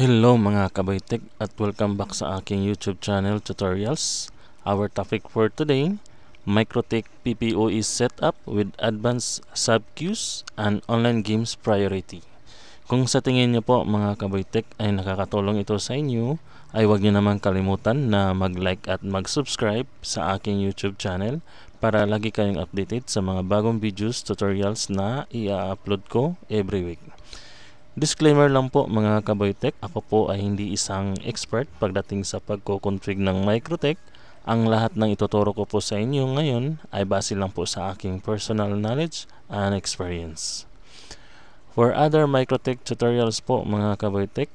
Hello mga kabaytek at welcome back sa aking YouTube channel tutorials. Our topic for today, Microtech PPOE setup with advanced sub-queues and online games priority. Kung sa tingin niyo po mga kabaytek ay nakakatulong ito sa inyo, ay huwag niyo naman kalimutan na mag-like at mag-subscribe sa aking YouTube channel para lagi kayong updated sa mga bagong videos tutorials na i-upload ko every week. Disclaimer lang po mga kaboytech, ako po ay hindi isang expert pagdating sa pagko-config ng Microtech. Ang lahat ng ituturo ko po sa inyo ngayon ay base lang po sa aking personal knowledge and experience. For other Microtech tutorials po mga kaboytech,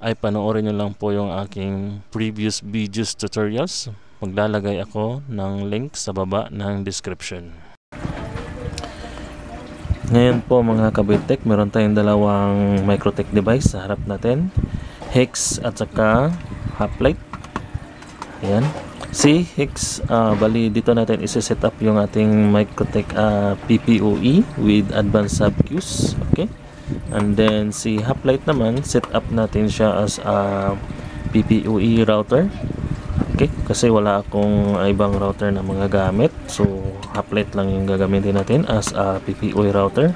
ay panoorin nyo lang po yung aking previous videos tutorials. Maglalagay ako ng link sa baba ng description. Ngayon po mga kabitek, meron tayong dalawang microtech device sa harap natin. Hex at saka hoplite. Ayan. Si Hex, uh, bali dito natin isi-set up yung ating microtech uh, ah, PPOE with advanced subcues. Okay. And then si hoplite naman, set up natin siya as a uh, PPOE router. Okay. Kasi wala akong ibang router na mga gamit. So, applet lang yung gagamitin natin as a PPOE router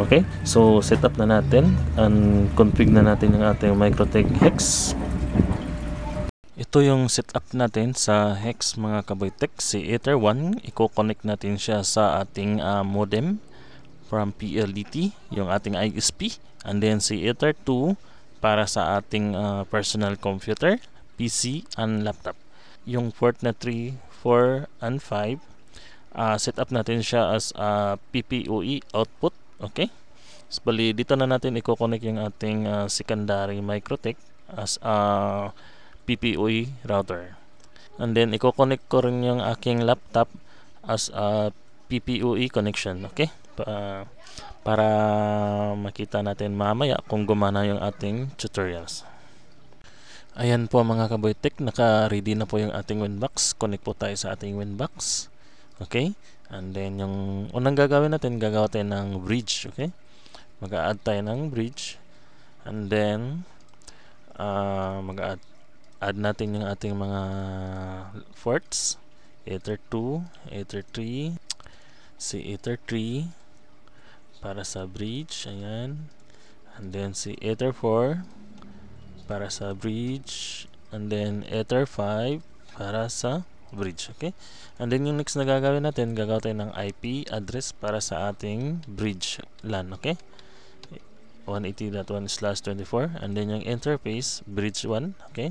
okay so set up na natin and config na natin yung ating Microtech Hex ito yung setup natin sa Hex mga kabaytek si Ether 1 i-connect natin siya sa ating uh, modem from PLDT yung ating ISP and then si Ether 2 para sa ating uh, personal computer PC and laptop yung port na 3, 4, and 5 uh, set up natin siya as uh, PPOE output okay so, bali dito na natin i-connect yung ating uh, secondary microtech as a PPOE router and then i-connect ko rin yung aking laptop as a uh, PPOE connection okay pa para makita natin mamaya kung gumana yung ating tutorials ayan po mga kaboytek naka ready na po yung ating winbox connect po tayo sa ating winbox Okay? And then, yung unang gagawin natin, gagawa tayo ng bridge. Okay? Mag-a-add tayo ng bridge. And then, uh, mag-a-add add natin yung ating mga forts. Ether 2, Ether 3, si Ether 3 para sa bridge. Ayan. And then si Ether 4 para sa bridge. And then Ether 5 para sa bridge. Okay? And then yung next na gagawin natin, gagawin tayo ng IP address para sa ating bridge LAN. Okay? 180.1 slash 24 and then yung interface bridge 1 okay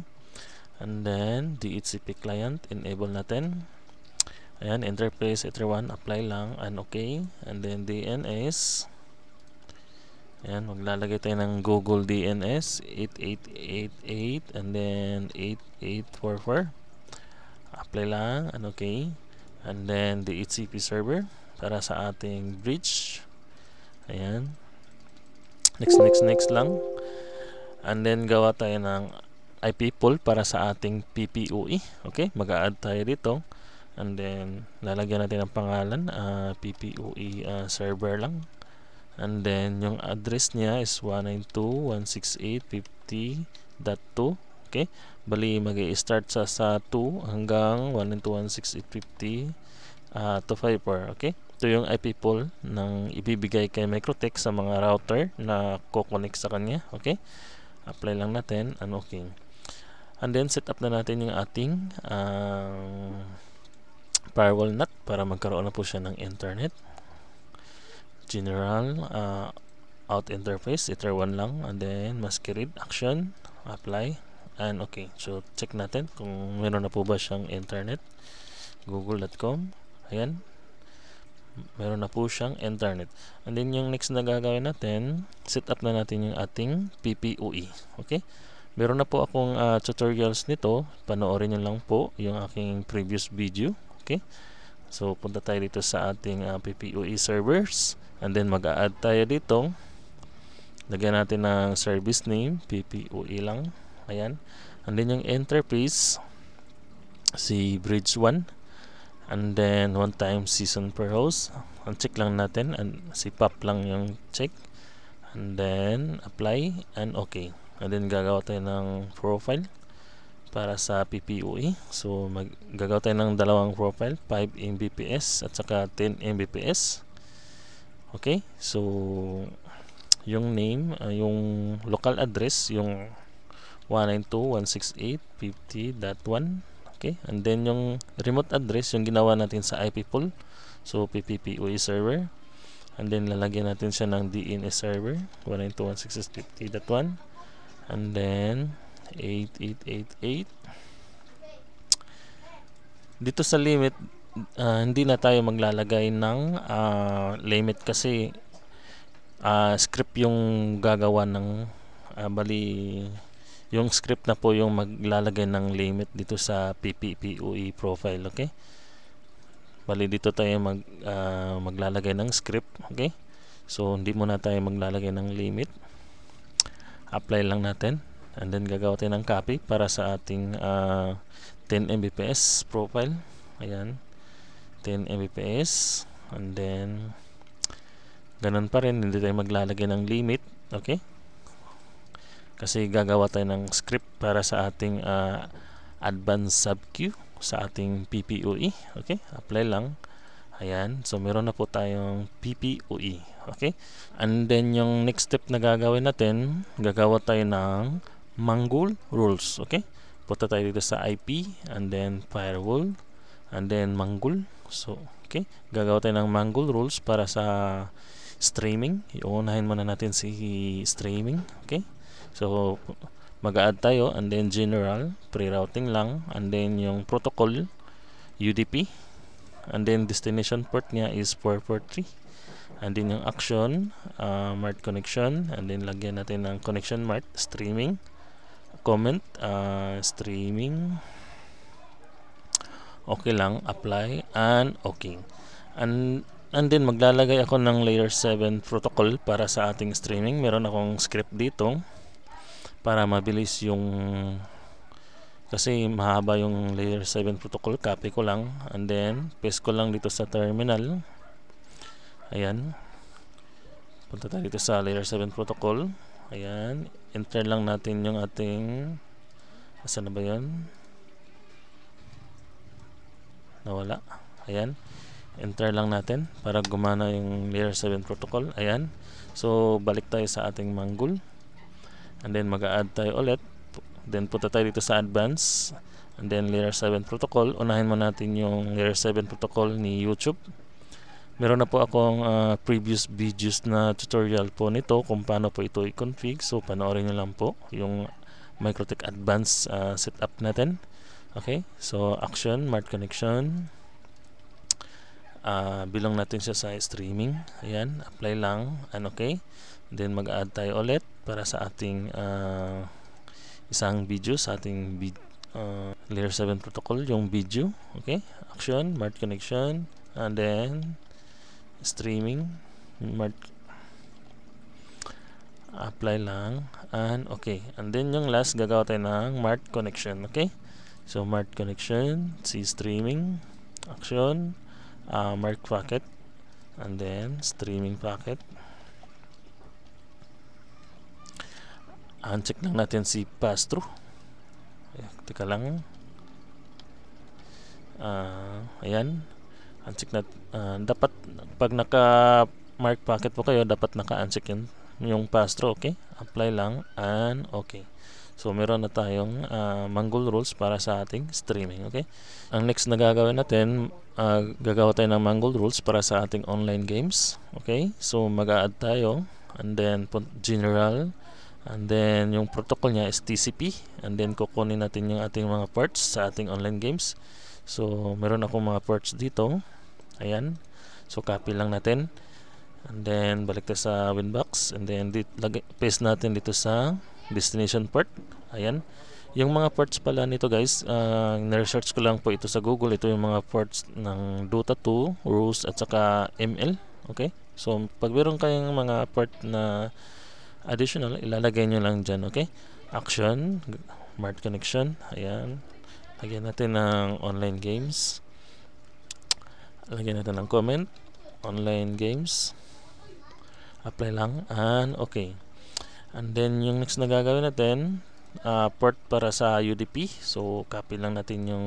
and then DHCP client enable natin ayan interface ether 1 apply lang and okay and then DNS ayan maglalagay tayo ng google DNS 8888 and then 8844 apply lang and okay and then the HCP server para sa ating bridge ayan next next next lang and then gawa tayo ng IP pool para sa ating PPOE okay mag-add tayo dito and then lalagyan natin ng pangalan uh, ah, PPOE uh, ah, server lang and then yung address niya is 192.168.50.2 Okay? Bali, mag start sa sa 2 hanggang 1 into 1, uh, ah, to 5 per. Okay? Ito yung IP pool ng ibibigay kay Microtech sa mga router na co-connect sa kanya. Okay? Apply lang natin and okay. And then, set up na natin yung ating uh, firewall NAT para magkaroon na po siya ng internet. General, uh, out interface, ether 1 lang. And then, masquerade, action, apply and okay so check natin kung meron na po ba siyang internet google.com ayan meron na po siyang internet and then yung next na gagawin natin set up na natin yung ating PPOE okay meron na po akong uh, tutorials nito panoorin nyo lang po yung aking previous video okay so punta tayo dito sa ating uh, ah, PPOE servers and then mag-add tayo dito lagyan natin ng service name PPOE lang Ayan. And then yung enterprise, si Bridge 1. And then one time season per host. Ang check lang natin. And si pop lang yung check. And then apply and okay. And then gagawa tayo ng profile para sa PPOE. So maggagawa tayo ng dalawang profile, 5 Mbps at saka 10 Mbps. Okay? So yung name, uh, yung local address, yung 192.168.50.1 okay and then yung remote address yung ginawa natin sa IP pool so PPPoE server and then lalagyan natin siya ng DNS server 192.168.50.1 and then 8888 dito sa limit uh, hindi na tayo maglalagay ng uh, limit kasi uh, script yung gagawa ng uh, bali yung script na po yung maglalagay ng limit dito sa PPPoE profile, okay? Bali dito tayo mag uh, maglalagay ng script, okay? So hindi muna tayo maglalagay ng limit. Apply lang natin and then gagawa tayo ng copy para sa ating uh, ah, 10 Mbps profile. Ayan. 10 Mbps and then ganun pa rin hindi tayo maglalagay ng limit, okay? kasi gagawa tayo ng script para sa ating uh, advanced sub queue sa ating PPOE okay apply lang ayan so meron na po tayong PPOE okay and then yung next step na gagawin natin gagawa tayo ng mangle rules okay punta tayo dito sa IP and then firewall and then mangle so okay gagawa tayo ng mangle rules para sa streaming iunahin muna natin si streaming okay So, mag-add tayo and then general, pre-routing lang and then yung protocol UDP and then destination port niya is 443 and then yung action uh, mart connection and then lagyan natin ng connection mart streaming comment uh, streaming okay lang apply and okay and and then maglalagay ako ng layer 7 protocol para sa ating streaming meron akong script dito para mabilis yung kasi mahaba yung layer 7 protocol copy ko lang and then paste ko lang dito sa terminal ayan punta tayo dito sa layer 7 protocol ayan enter lang natin yung ating asan na ba yun nawala ayan enter lang natin para gumana yung layer 7 protocol ayan so balik tayo sa ating manggul and then mag-add tayo ulit then punta tayo dito sa advanced and then layer 7 protocol unahin mo natin yung layer 7 protocol ni YouTube meron na po akong uh, previous videos na tutorial po nito kung paano po ito i-config so panoorin nyo lang po yung Microtech Advanced uh, setup natin okay so action, smart connection uh, ah, bilang natin siya sa streaming ayan, apply lang and okay then mag-add tayo ulit para sa ating uh, isang video sa ating uh, layer 7 protocol yung video okay action mart connection and then streaming mart apply lang and okay and then yung last gagawa tayo ng mart connection okay so mart connection si streaming action uh, ah, mart packet and then streaming packet uncheck lang natin si pass-through yeah, teka lang uh, ayan uncheck natin uh, ah, dapat pag naka mark packet po kayo dapat naka uncheck yun yung pass-through okay apply lang and okay So meron na tayong uh, ah, mangle rules para sa ating streaming, okay? Ang next na gagawin natin, uh, gagawa tayo ng mangle rules para sa ating online games, okay? So mag-add tayo and then general And then, yung protocol niya is TCP. And then, kukunin natin yung ating mga parts sa ating online games. So, meron ako mga parts dito. Ayan. So, copy lang natin. And then, balik tayo sa winbox. And then, dito, lag paste natin dito sa destination part. Ayan. Yung mga parts pala nito guys, uh, ah, niresearch ko lang po ito sa Google. Ito yung mga parts ng Dota 2, Rose, at saka ML. Okay? So, pag meron kayong mga part na additional, ilalagay nyo lang dyan, okay? Action, Mart Connection, ayan. Lagyan natin ng online games. Lagyan natin ng comment, online games. Apply lang, and okay. And then, yung next na gagawin natin, uh, port para sa UDP. So, copy lang natin yung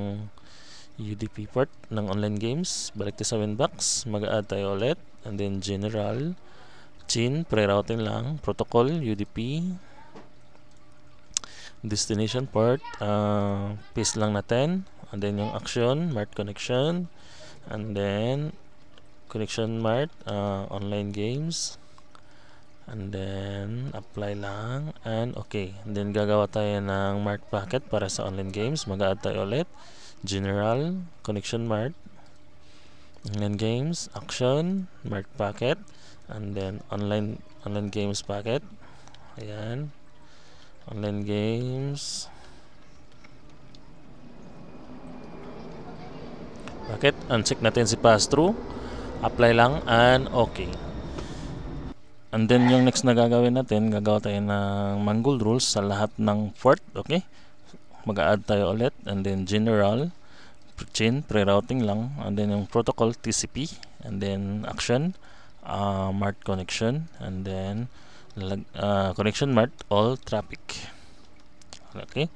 UDP port ng online games. Balik tayo sa Winbox, mag-add tayo ulit, and then General chin, pre-routing lang, protocol, UDP, destination port, uh, piece lang natin, and then yung action, mart connection, and then connection mart, uh, online games, and then apply lang, and okay, and then gagawa tayo ng mart packet para sa online games, mag-add tayo ulit, general, connection mart, online games, action, mart packet, and then online online games packet ayan online games packet uncheck natin si pass through apply lang and okay and then yung next na gagawin natin gagawa tayo ng mangled rules sa lahat ng port okay mag-add tayo ulit and then general chain pre-routing lang and then yung protocol TCP and then action uh, ah, mart connection and then uh, connection mart all traffic okay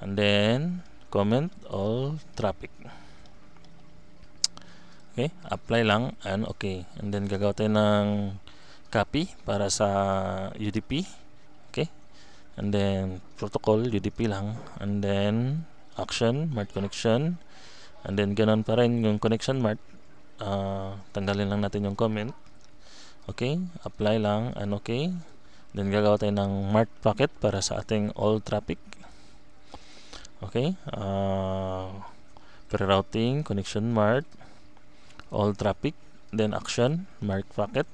and then comment all traffic okay apply lang and okay and then gagawa tayo ng copy para sa UDP okay and then protocol UDP lang and then action mart connection and then ganun pa rin yung connection mart uh, ah, tanggalin lang natin yung comment Okay? Apply lang and okay. Then gagawa tayo ng mark packet para sa ating all traffic. Okay? Uh, pre-routing, connection mark, all traffic, then action, mark packet,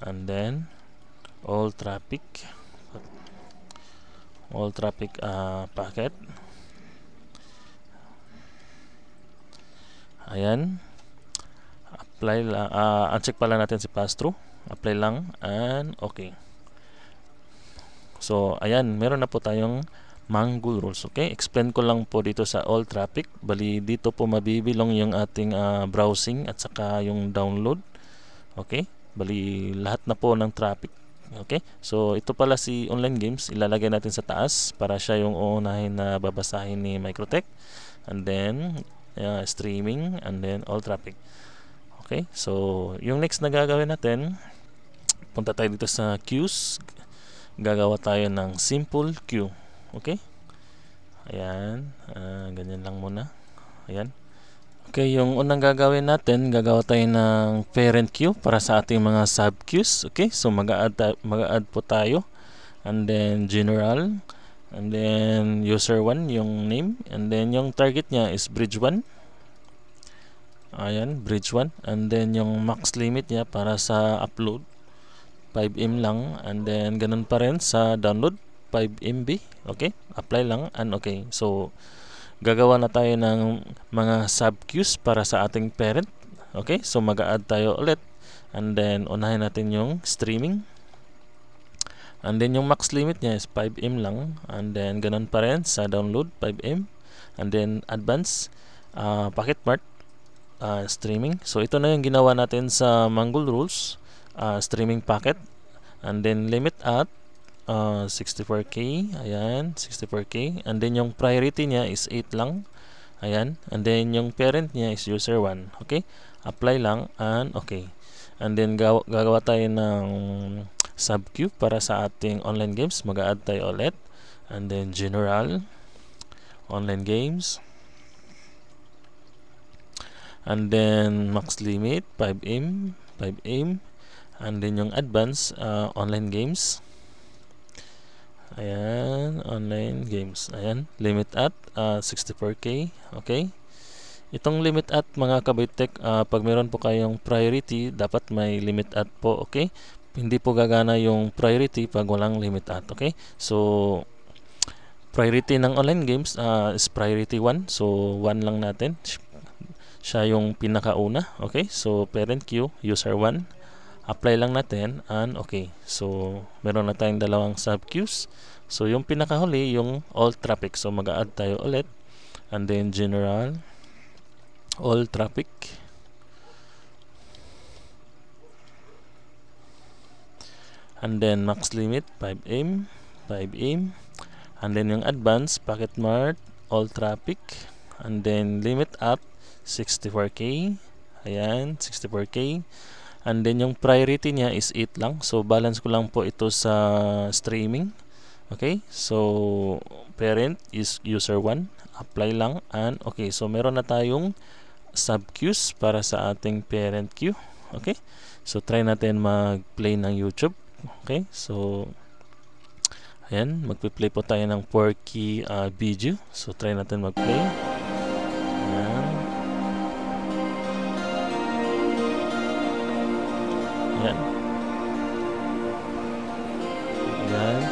and then all traffic, all traffic uh, packet. Ayan. Apply, uh, uh, uncheck pala natin si pass-through apply lang and okay so ayan meron na po tayong mangle rules okay explain ko lang po dito sa all traffic bali dito po mabibilong yung ating uh, browsing at saka yung download okay bali lahat na po ng traffic okay so ito pala si online games ilalagay natin sa taas para siya yung uunahin na babasahin ni Microtech and then uh, streaming and then all traffic Okay? So, yung next na gagawin natin, punta tayo dito sa queues. Gagawa tayo ng simple queue. Okay? Ayan. Uh, ganyan lang muna. Ayan. Okay, yung unang gagawin natin, gagawa tayo ng parent queue para sa ating mga sub queues. Okay, so mag-add mag po tayo. And then general. And then user 1, yung name. And then yung target niya is bridge 1 ayan bridge 1 and then yung max limit niya para sa upload 5M lang and then ganun pa rin sa download 5MB okay apply lang and okay so gagawa na tayo ng mga sub queues para sa ating parent okay so mag-add tayo ulit and then unahin natin yung streaming and then yung max limit niya is 5M lang and then ganun pa rin sa download 5M and then advance uh, packet mart uh, streaming. So ito na yung ginawa natin sa Mangle Rules uh, streaming packet and then limit at uh, ah, 64k ayan 64k and then yung priority niya is 8 lang ayan and then yung parent niya is user 1 okay apply lang and okay and then gaw gagawa tayo ng sub queue para sa ating online games mag-add tayo ulit and then general online games and then max limit 5 aim 5 aim and then yung advance uh, online games ayan online games ayan limit at uh, 64k okay itong limit at mga kabitek uh, pag meron po kayong priority dapat may limit at po okay hindi po gagana yung priority pag walang limit at okay so priority ng online games uh, is priority 1 so 1 lang natin siya yung pinakauna. Okay, so parent queue, user 1. Apply lang natin and okay. So meron na tayong dalawang sub queues. So yung pinakahuli, yung all traffic. So mag-add tayo ulit. And then general, all traffic. And then max limit, 5 m 5 m And then yung advanced, packet mart, all traffic. And then limit up, 64k. Ayan, 64k. And then yung priority niya is 8 lang. So balance ko lang po ito sa streaming. Okay? So parent is user 1, apply lang and okay. So meron na tayong sub queues para sa ating parent queue. Okay? So try natin mag-play ng YouTube. Okay? So ayan, magpe-play po tayo ng porky uh, video. So try natin mag-play.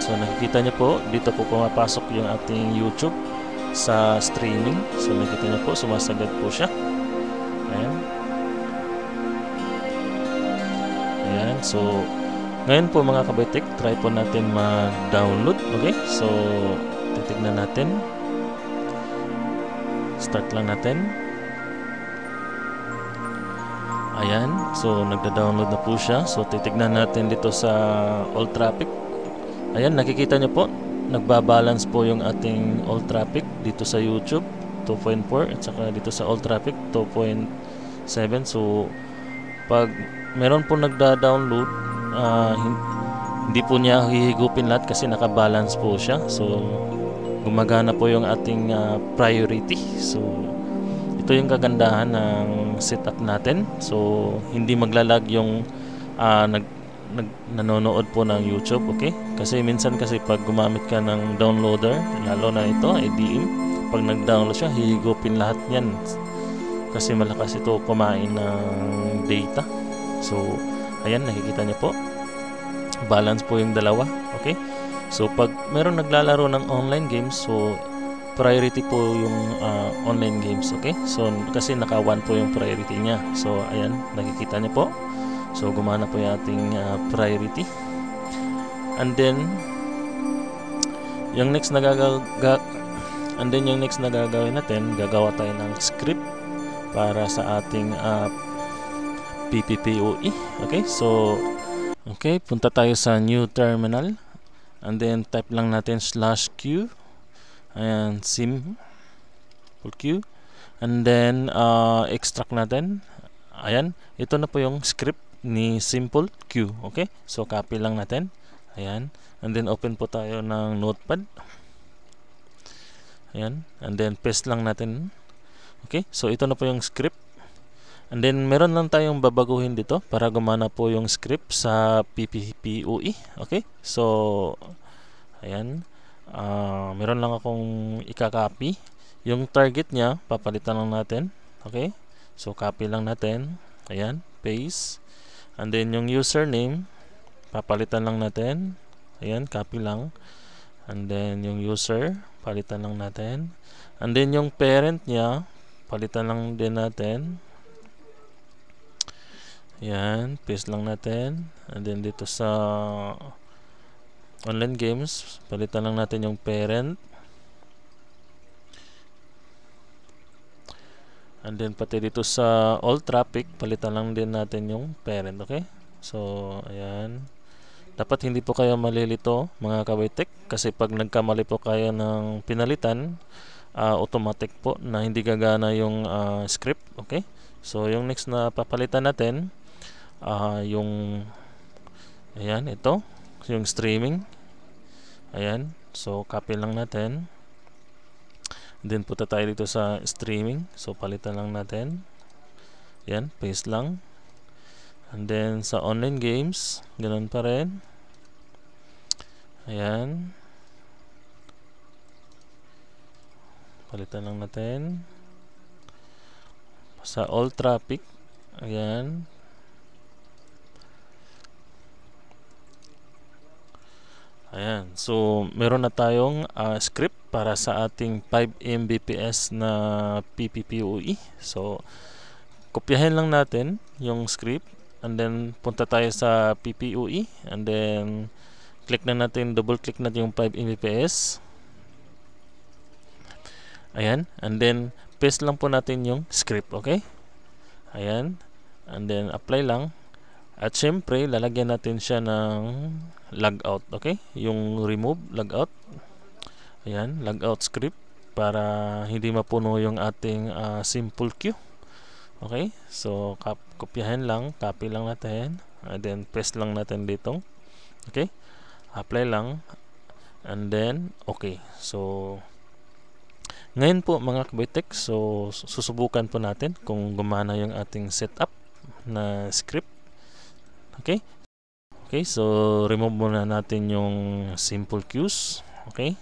So nakikita niyo po, dito po pumapasok yung ating YouTube sa streaming. So nakikita niyo po, sumasagad po siya. Ayan. Ayan. So ngayon po mga kabaitik, try po natin mag-download. Okay? So titignan natin. Start lang natin. Ayan. So nagda-download na po siya. So titignan natin dito sa all traffic Ayan, nakikita nyo po, nagbabalance po yung ating all traffic dito sa YouTube, 2.4 at saka dito sa all traffic, 2.7. So, pag meron po nagda-download, uh, hindi po niya hihigupin lahat kasi nakabalance po siya. So, gumagana po yung ating uh, priority. So, ito yung kagandahan ng setup natin. So, hindi maglalag yung uh, nag nag, nanonood po ng YouTube, okay? Kasi minsan kasi pag gumamit ka ng downloader, lalo na ito, IDM, eh, pag nag-download siya, hihigupin lahat yan. Kasi malakas ito kumain ng data. So, ayan, nakikita niyo po. Balance po yung dalawa, okay? So, pag meron naglalaro ng online games, so priority po yung uh, online games, okay? So, kasi naka 1 po yung priority niya. So, ayan, nakikita niyo po. So, gumana po yung ating uh, priority. And then, yung next na and then yung next na gagawin natin, gagawa tayo ng script para sa ating uh, ah, PPPoE. Okay, so, okay, punta tayo sa new terminal. And then, type lang natin slash Q. Ayan, sim. Full Q. And then, uh, extract natin. Ayan, ito na po yung script ni simple Q. Okay? So, copy lang natin. Ayan. And then, open po tayo ng notepad. Ayan. And then, paste lang natin. Okay? So, ito na po yung script. And then, meron lang tayong babaguhin dito para gumana po yung script sa PPPUE. Okay? So, ayan. Uh, meron lang akong ikakopy. Yung target niya, papalitan lang natin. Okay? So, copy lang natin. Ayan. Paste. And then yung username, papalitan lang natin. Ayan, copy lang. And then yung user, palitan lang natin. And then yung parent niya, palitan lang din natin. Ayan, paste lang natin. And then dito sa online games, palitan lang natin yung parent. And then pati dito sa all traffic, palitan lang din natin yung parent, okay? So, ayan. Dapat hindi po kayo malilito mga kabaitek kasi pag nagkamali po kayo ng pinalitan, uh, automatic po na hindi gagana yung uh, script, okay? So, yung next na papalitan natin, uh, yung, ayan, ito, yung streaming. Ayan, so copy lang natin. Then punta tayo dito sa streaming. So palitan lang natin. Yan, paste lang. And then sa online games, ganun pa rin. Ayan. Palitan lang natin. Sa all traffic, ayan, Ayan. So, meron na tayong uh, script para sa ating 5 Mbps na PPPoE. So, kopyahin lang natin yung script and then punta tayo sa PPoE and then click na natin, double click natin yung 5 Mbps. Ayan. And then, paste lang po natin yung script. Okay? Ayan. And then, apply lang. At syempre, lalagyan natin siya ng logout, okay? Yung remove logout. Ayan, logout script para hindi mapuno yung ating uh, simple queue. Okay? So, kap kopyahin lang, copy lang natin, and ah, then paste lang natin dito. Okay? Apply lang and then okay. So, ngayon po mga kabitek, so susubukan po natin kung gumana yung ating setup na script Okay? Okay, so remove muna natin yung simple queues. Okay?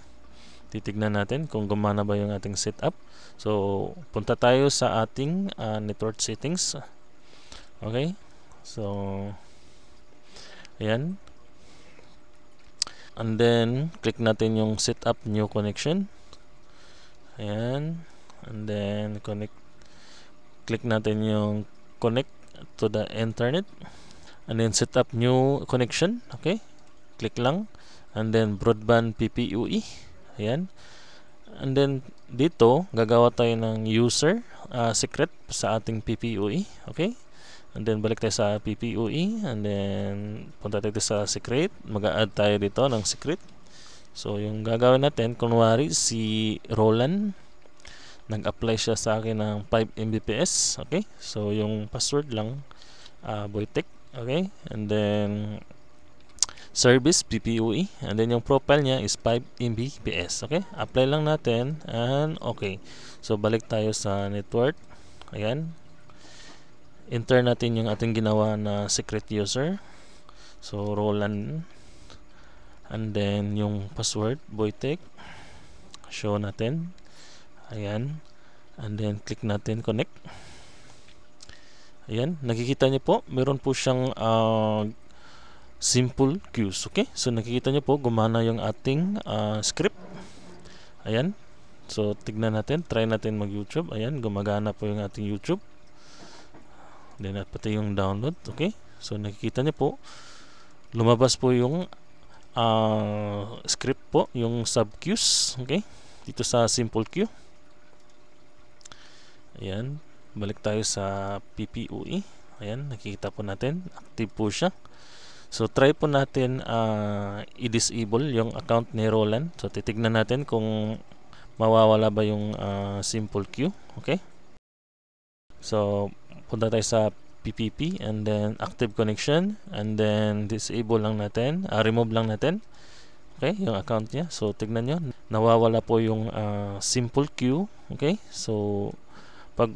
Titignan natin kung gumana ba yung ating setup. So, punta tayo sa ating uh, network settings. Okay? So, ayan. And then, click natin yung setup new connection. Ayan. And then, connect. Click natin yung connect to the internet and then set up new connection okay click lang and then broadband PPUE ayan and then dito gagawa tayo ng user uh, secret sa ating PPUE okay and then balik tayo sa PPUE and then punta tayo sa secret mag-add tayo dito ng secret so yung gagawin natin kunwari si Roland nag-apply siya sa akin ng 5 Mbps okay so yung password lang uh, Boytech okay and then service PPOE and then yung profile niya is 5 Mbps okay apply lang natin and okay so balik tayo sa network ayan enter natin yung ating ginawa na secret user so Roland and then yung password Boytech show natin ayan and then click natin connect Ayan, nakikita niyo po, meron po siyang uh, simple cues. Okay, so nakikita niyo po, gumana yung ating uh, script. Ayan, so tignan natin, try natin mag-YouTube. Ayan, gumagana po yung ating YouTube. Then at pati yung download, okay. So nakikita niyo po, lumabas po yung uh, script po, yung sub cues. Okay, dito sa simple cue. Ayan, balik tayo sa PPUE ayan nakikita po natin active po siya so try po natin uh, i-disable yung account ni Roland so titignan natin kung mawawala ba yung uh, simple queue okay so punta tayo sa PPP and then active connection and then disable lang natin uh, remove lang natin okay yung account niya so tignan nyo nawawala po yung uh, simple queue okay so pag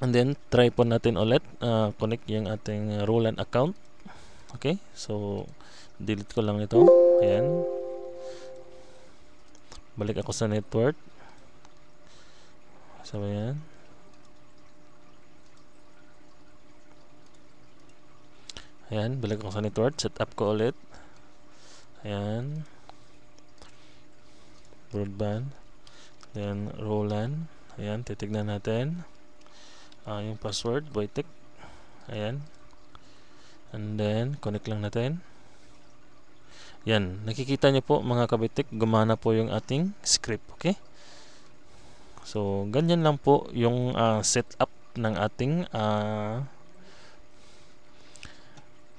and then try po natin ulit uh, connect yung ating uh, Roland account okay so delete ko lang ito ayan balik ako sa network so ayan ayan balik ako sa network set up ko ulit ayan broadband then Roland ayan titignan natin uh, yung password Voitek ayan and then connect lang natin yan nakikita nyo po mga kabitik gumana po yung ating script okay so ganyan lang po yung uh, setup ng ating uh, ah,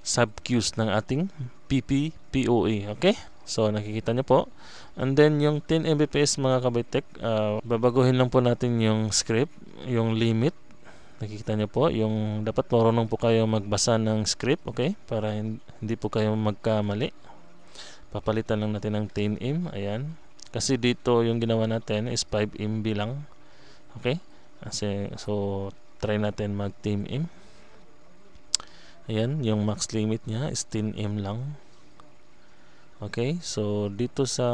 sub queues ng ating PPPoE okay so nakikita nyo po and then yung 10 Mbps mga kabitek uh, ah, babaguhin lang po natin yung script yung limit Nakikita nyo po, yung dapat marunong po kayo magbasa ng script, okay? Para hindi po kayo magkamali. Papalitan lang natin ng 10 m ayan. Kasi dito yung ginawa natin is 5im bilang, okay? Kasi, so, try natin mag 10 m Ayan, yung max limit niya is 10 m lang. Okay, so dito sa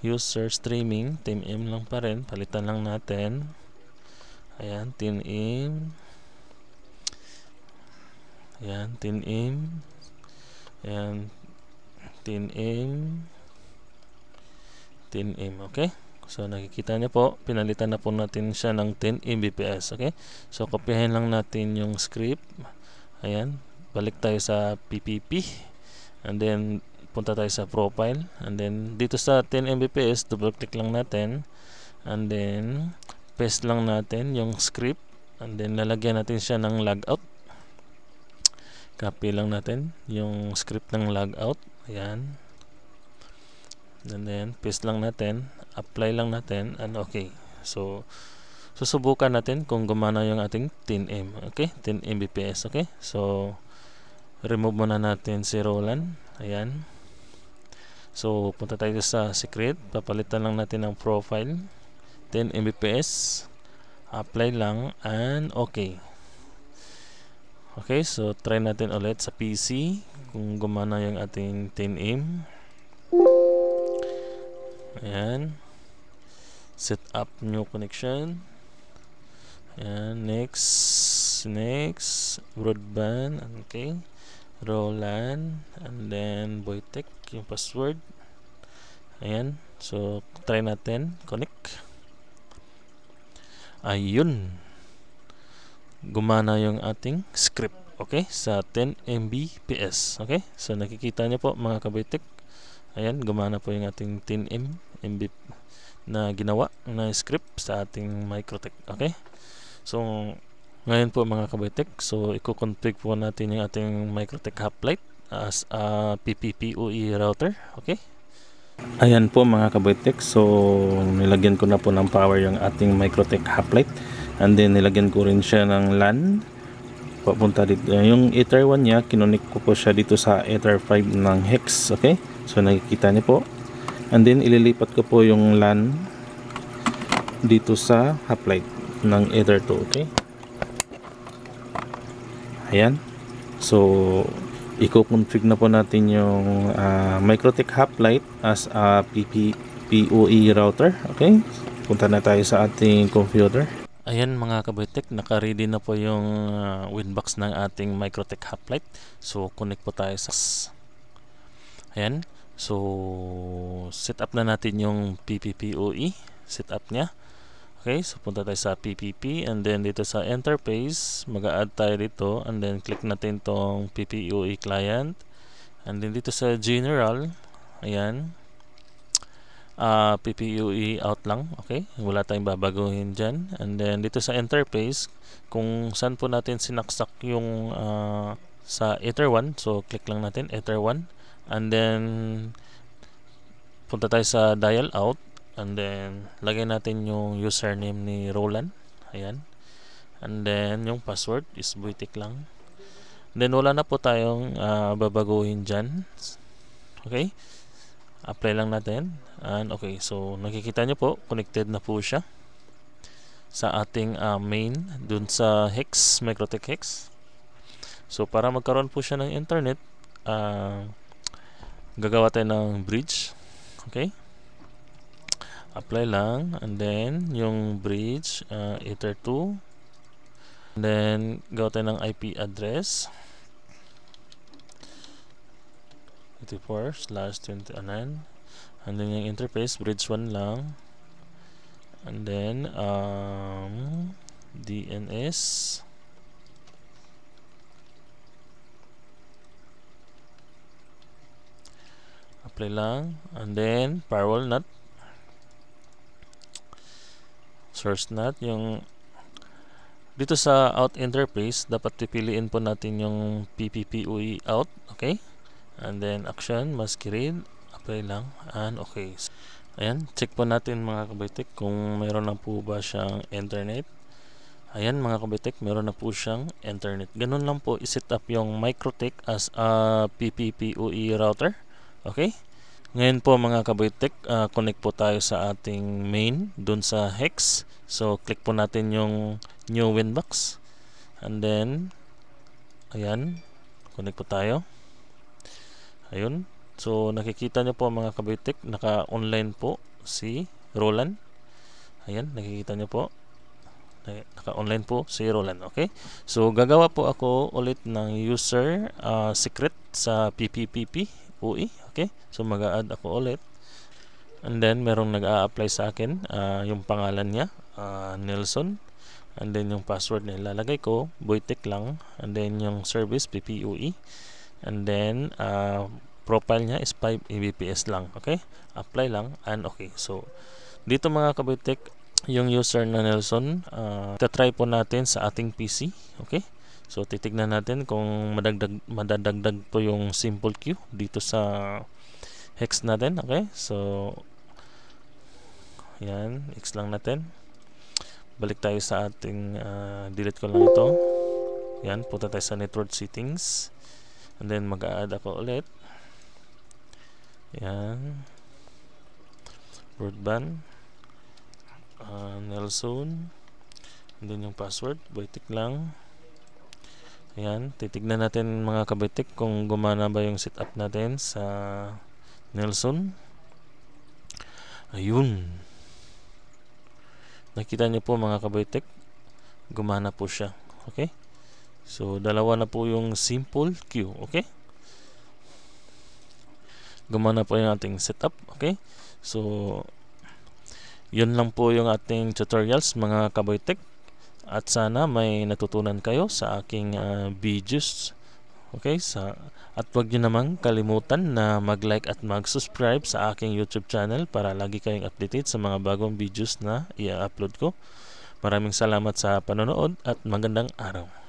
user streaming, 10 m lang pa rin, palitan lang natin. Ayan, tinim. Ayan, tinim. Ayan, tinim. Tinim, okay? So, nakikita niyo po, pinalitan na po natin siya ng 10 Mbps, okay? So, kopyahin lang natin yung script. Ayan, balik tayo sa PPP. And then, punta tayo sa profile. And then, dito sa 10 Mbps, double click lang natin. And then, i-paste lang natin yung script and then lalagyan natin siya ng logout copy lang natin yung script ng logout ayan and then paste lang natin apply lang natin and okay so susubukan natin kung gumana yung ating 10M okay 10 Mbps okay so remove muna natin si Roland ayan so punta tayo sa secret papalitan lang natin ang profile 10 Mbps apply lang and okay okay so try natin ulit sa PC kung gumana yung ating 10M ayan set up new connection ayan next next broadband okay Roland and then Boytech yung password ayan so try natin connect Ayun. Gumana yung ating script. Okay? Sa 10 Mbps. Okay? So, nakikita niyo po mga kabaitik. Ayan, gumana po yung ating 10 MB na ginawa na script sa ating Microtech. Okay? So, ngayon po mga kabaitik. So, i-config po natin yung ating Microtech Hoplite as a PPPoE router. Okay? Ayan po mga kabaitek, so nilagyan ko na po ng power yung ating Microtech hoplite and then nilagyan ko rin siya ng LAN papunta dito. Yung Ether 1 niya, kinonik ko po siya dito sa Ether 5 ng Hex, okay? So nakikita niyo po. And then ililipat ko po yung LAN dito sa hoplite ng Ether 2, okay? Ayan. So i-config na po natin yung uh, Microtech Hoplite as a PP e router. Okay? Punta na tayo sa ating computer. Ayan mga kabaitek, naka-ready na po yung uh, ah, winbox ng ating Microtech Hoplite. So, connect po tayo sa... Ayan. So, set up na natin yung PPPoE setup niya. Okay, so punta tayo sa PPP and then dito sa interface, mag-add tayo dito and then click natin tong PPUE client and then dito sa general, ayan, uh, ah, PPUE out lang, okay, wala tayong babaguhin diyan. and then dito sa interface, kung saan po natin sinaksak yung uh, sa Ether1, so click lang natin Ether1 and then punta tayo sa dial out and then lagay natin yung username ni Roland ayan and then yung password is buitik lang then wala na po tayong uh, babaguhin dyan okay apply lang natin and okay so nakikita nyo po connected na po siya sa ating uh, main dun sa Hex Microtech Hex so para magkaroon po siya ng internet uh, gagawa tayo ng bridge okay apply lang and then yung bridge uh, ether 2 and then gawa tayo ng IP address 84 slash 29 ano and then yung interface bridge 1 lang and then um, DNS apply lang and then firewall not source nut yung dito sa out interface dapat pipiliin po natin yung PPPoE out okay and then action masquerade apply lang and okay ayan check po natin mga kabaitik kung meron na po ba siyang internet ayan mga kabaitik meron na po siyang internet ganun lang po iset up yung microtech as a PPPoE router okay ngayon po mga kabaitek, uh, ah, connect po tayo sa ating main dun sa hex. So click po natin yung new winbox. And then, ayan, connect po tayo. Ayun. So nakikita nyo po mga kabaitek, naka-online po si Roland. Ayan, nakikita nyo po. Naka-online po si Roland. Okay? So gagawa po ako ulit ng user uh, secret sa PPPP UE. Okay? So mag-add ako ulit. And then merong nag-a-apply sa akin uh, yung pangalan niya, uh, Nelson. And then yung password na ilalagay ko, Boytech lang. And then yung service, PPUE. And then uh, profile niya is 5 Mbps lang. Okay? Apply lang and okay. So dito mga kaboytech, yung user na Nelson, uh, tatry po natin sa ating PC. Okay? So titignan natin kung madagdag madadagdag po yung simple queue dito sa hex natin, okay? So yan, X lang natin. Balik tayo sa ating uh, delete ko lang ito. Yan, punta tayo sa network settings. And then mag-add ako ulit. Yan. Broadband. Uh, Nelson. And then yung password, waitik lang. Ayan, titignan natin mga kabitik kung gumana ba yung setup natin sa Nelson. Ayun. Nakita niyo po mga kabitik, gumana po siya. Okay? So, dalawa na po yung simple Q. Okay? Gumana po yung ating setup. Okay? So, yun lang po yung ating tutorials mga kabitik. At sana may natutunan kayo sa aking uh, videos. Okay, sa at wag niyo namang kalimutan na mag-like at mag-subscribe sa aking YouTube channel para lagi kayong updated sa mga bagong videos na i-upload ko. Maraming salamat sa panonood at magandang araw.